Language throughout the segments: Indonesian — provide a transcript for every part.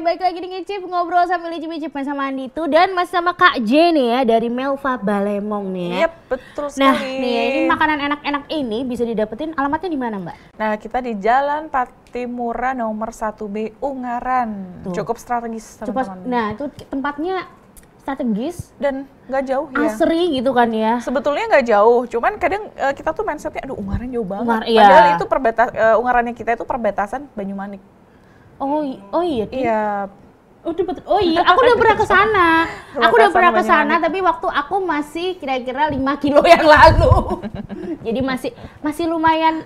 Baik lagi di Ngicip ngobrol sambil licip-licip sama Andi itu dan masih sama Kak J nih ya dari Melva Balemong nih ya. yep, betul nah, sekali. Nah, nih ya, ini makanan enak-enak ini bisa didapetin alamatnya di mana, Mbak? Nah, kita di Jalan Patimura nomor 1B Ungaran. Tuh. Cukup strategis, teman-teman. Nah, itu tempatnya strategis dan nggak jauh asri, ya. Asri gitu kan ya. Sebetulnya nggak jauh, cuman kadang uh, kita tuh mindsetnya aduh Ungaran jauh banget. Ungar, iya. Padahal itu perbatas uh, eh, Ungarannya kita itu perbatasan Banyumanik. Oh, oh iya. Iya. Udah oh, betul. Oh iya, aku udah pernah ke sana. Aku udah pernah ke sana tapi waktu aku masih kira-kira 5 kilo yang lalu. Jadi masih masih lumayan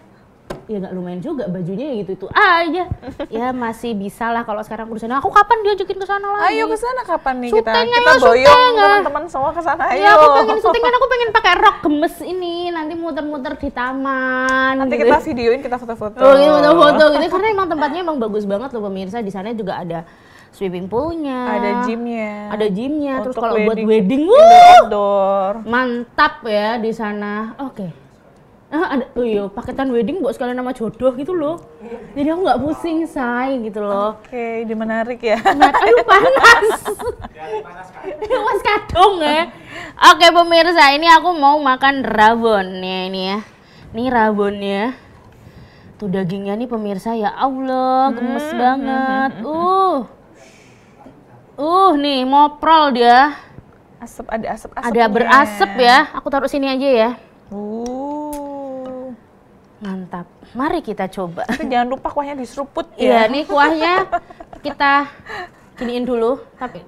ya nggak lumayan juga bajunya gitu itu aja ya masih bisa lah kalau sekarang urusan aku kapan diajakin ke sana lagi ayo ke sana kapan nih kita kita kita ya, boyong teman-teman semua ke sana ayo ya aku pengen syuting kan aku pengen pakai rok gemes ini nanti muter-muter di taman nanti gitu. kita videoin kita foto-foto oh, gitu, foto-foto gitu karena emang tempatnya emang bagus banget loh pemirsa di sana juga ada swimming poolnya, ada gymnya, ada gymnya. Terus kalau buat wedding, wuh, mantap ya di sana. Oke, okay ah, ada, oh iya, paketan wedding buat sekalian nama jodoh gitu loh. Jadi aku nggak pusing, say gitu loh. Oke, okay, ini menarik ya. Menarik, aduh panas. Ini panas kadung ya. Oke pemirsa, ini aku mau makan rabon nih ini ya. Ini rabonnya. Tuh dagingnya nih pemirsa ya Allah, gemes hmm, banget. Hmm, hmm, hmm. uh. Uh, nih moprol dia. Asap ada asap, asap Ada berasap ya. Aku taruh sini aja ya. Uh. Mantap. Mari kita coba. Tapi jangan lupa kuahnya diseruput iya, ya. Iya, nih kuahnya kita giniin dulu. Tapi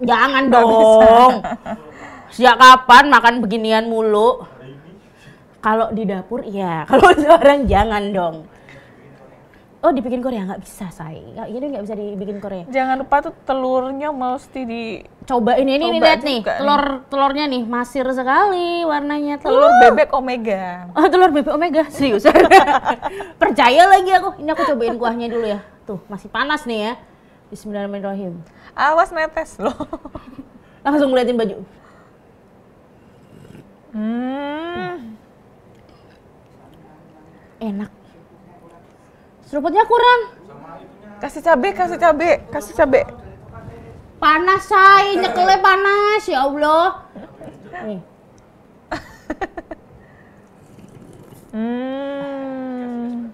jangan dong. Sejak kapan makan beginian mulu? Kalau di dapur iya, kalau sekarang jangan dong. Oh dibikin Korea nggak bisa saya nggak ini nggak bisa dibikin Korea. Jangan lupa tuh telurnya mesti dicoba ini ini, ini lihat nih telur telurnya nih masir sekali warnanya telur. uh. bebek omega. Oh telur bebek omega serius. Percaya lagi aku. Ini aku cobain kuahnya dulu ya. Tuh masih panas nih ya. Bismillahirrahmanirrahim. Awas netes loh. Langsung ngeliatin baju. Hmm. Enak Seruputnya kurang. Kasih cabe, kasih cabe, kasih cabe. Panas say, nyekle panas ya Allah. Nih. hmm.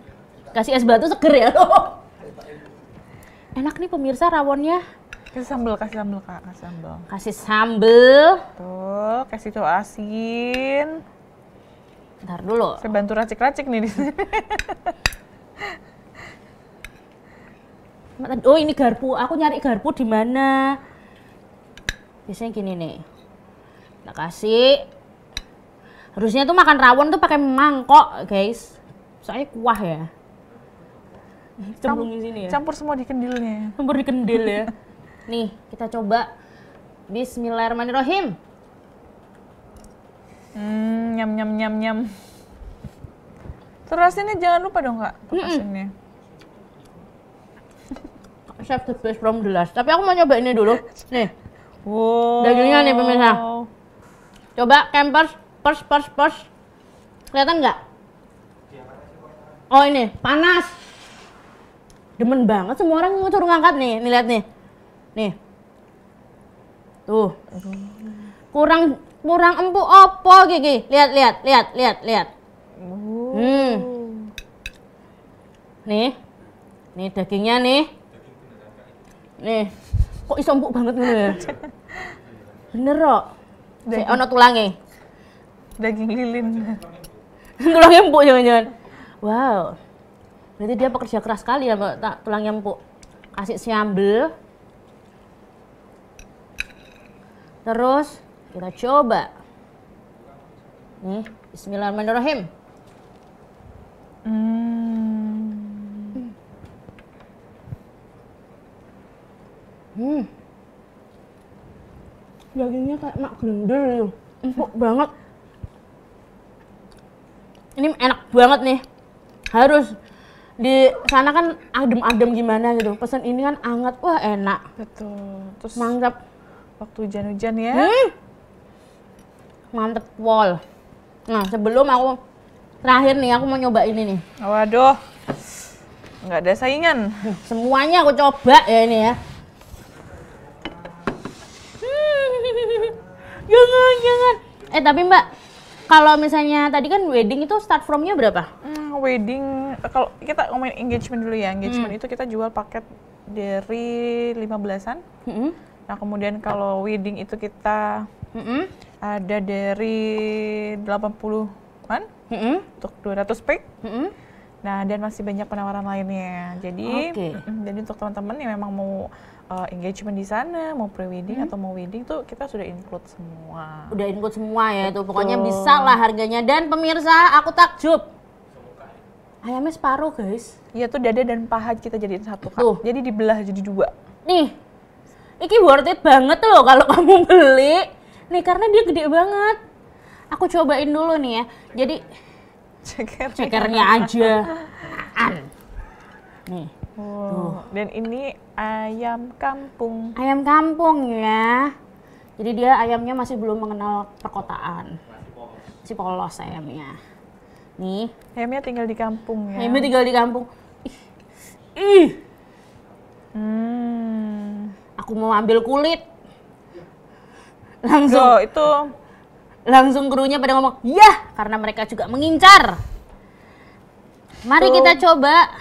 Kasih es batu seger ya Enak nih pemirsa rawonnya. Kasih sambel, kasih sambel kak, kasih sambel. Kasih sambel. Tuh, kasih tuh asin. Ntar dulu. Saya bantu racik-racik nih di sini. oh ini garpu aku nyari garpu di mana biasanya gini nih kita kasih harusnya tuh makan rawon tuh pakai mangkok guys soalnya kuah ya Campur sini ya campur semua di kendilnya campur di kendil ya nih kita coba Bismillahirrahmanirrahim hmm, nyam nyam nyam nyam terus ini jangan lupa dong kak Terasinnya. mm -mm chef the best from the last. Tapi aku mau nyoba ini dulu. Nih. Wow. Dagingnya nih pemirsa. Coba campers, pers, pers, pers. Kelihatan nggak? Oh ini, panas. Demen banget semua orang ngucur ngangkat nih. Nih lihat nih. Nih. Tuh. Kurang kurang empuk opo gigi. Lihat, lihat, lihat, lihat, lihat. Hmm. Nih. Nih dagingnya nih. Nih, kok iso empuk banget ngono ya? Bener kok. Oh, ono tulange. Daging lilin. tulangnya empuk jangan-jangan. Wow. Berarti dia pekerja keras sekali ya Mbak, tak tulangnya empuk. Kasih sambel. Terus kita coba. Nih, hmm, bismillahirrahmanirrahim. Hmm. hmm dagingnya kayak mak gendel, ya mhm. empuk banget ini enak banget nih harus di sana kan adem-adem gimana gitu pesan ini kan anget wah enak betul terus mantap waktu hujan-hujan ya hmm. mantep wall nah sebelum aku terakhir nih aku mau nyoba ini nih waduh nggak ada saingan semuanya aku coba ya ini ya jangan jangan eh tapi mbak kalau misalnya tadi kan wedding itu start from fromnya berapa? Hmm, wedding kalau kita ngomongin engagement dulu ya engagement hmm. itu kita jual paket dari 15-an. Hmm. Nah kemudian kalau wedding itu kita hmm. ada dari 80-an hmm. untuk 200 pack. Hmm Nah, dan masih banyak penawaran lainnya. Jadi, okay. jadi untuk teman-teman yang memang mau uh, engagement di sana, mau pre-wedding hmm. atau mau wedding tuh kita sudah include semua. Udah include semua ya itu. Pokoknya bisa lah harganya. Dan pemirsa, aku takjub. Ayamnya separuh, guys. Iya tuh dada dan paha kita jadiin satu. Kak. Tuh. Jadi dibelah jadi dua. Nih. Ini worth it banget loh kalau kamu beli. Nih karena dia gede banget. Aku cobain dulu nih ya. Jadi ceker cekernya aja nih wow. Tuh. dan ini ayam kampung ayam kampung ya jadi dia ayamnya masih belum mengenal perkotaan Si polos ayamnya nih ayamnya tinggal di kampung ya ayamnya tinggal di kampung ih, Hmm. aku mau ambil kulit langsung itu Langsung krunya pada ngomong, "Yah!" karena mereka juga mengincar. Mari kita coba.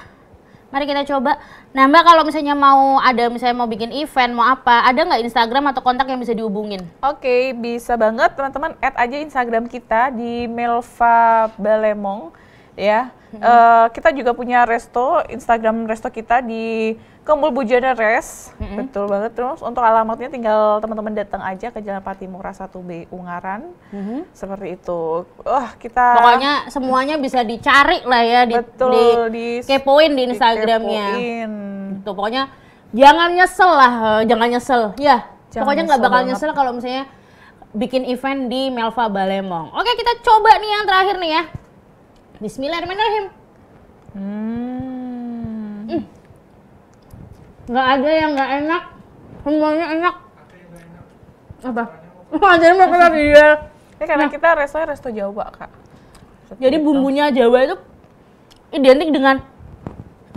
Mari kita coba. Nah, Mbak kalau misalnya mau ada misalnya mau bikin event, mau apa, ada nggak Instagram atau kontak yang bisa dihubungin? Oke, bisa banget teman-teman add aja Instagram kita di Melva Balemong ya. Mm -hmm. uh, kita juga punya resto, Instagram resto kita di Kembul Bujana Res, mm -hmm. betul banget. Terus untuk alamatnya tinggal teman-teman datang aja ke Jalan Patimura 1B Ungaran, mm -hmm. seperti itu. Wah kita pokoknya semuanya bisa dicari lah ya, di, betul, di, di kepoin di Instagramnya. Dikepoin. Tuh gitu, pokoknya jangan nyesel lah, eh, jangan nyesel. Ya, jangan pokoknya nggak bakal banget. nyesel kalau misalnya bikin event di Melva Balemong. Oke kita coba nih yang terakhir nih ya. Bismillahirrahmanirrahim. Hmm. Mm. Gak ada yang gak enak. Semuanya enak. Apa? Oh, jadi kenal dia. Ya, karena nah. kita resto resto Jawa, Kak. Resto jadi bumbunya Jawa itu identik dengan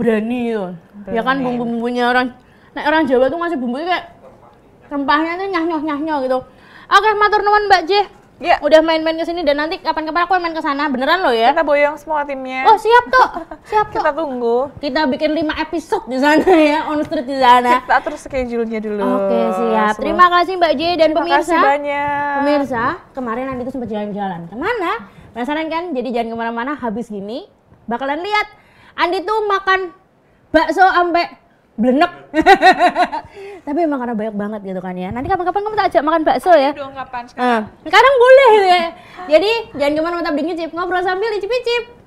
berani itu. Ya kan bumbu-bumbunya orang nah orang Jawa tuh ngasih bumbunya kayak rempahnya tuh nyah nyoh nyah nyoh gitu. Oke, matur nuwun Mbak J. Iya. Udah main-main ke sini dan nanti kapan-kapan aku main ke sana. Beneran loh ya. Kita boyong semua timnya. Oh, siap tuh. Siap tuh. Kita tunggu. Kita bikin 5 episode di sana ya, on street di sana. Kita atur schedule-nya dulu. Oke, siap. Terima kasih Mbak J dan Terima pemirsa. Terima kasih banyak. Pemirsa, kemarin nanti tuh sempat jalan-jalan. Kemana? Penasaran kan? Jadi jangan kemana-mana habis gini. Bakalan lihat Andi tuh makan bakso sampai Belenek. Tapi emang karena banyak banget gitu kan ya. Nanti kapan-kapan kamu tak ajak makan bakso ya. Dong kapan sekarang? Uh, sekarang boleh ya. Jadi jangan kemana-mana dingin cip ngobrol sambil icip-icip.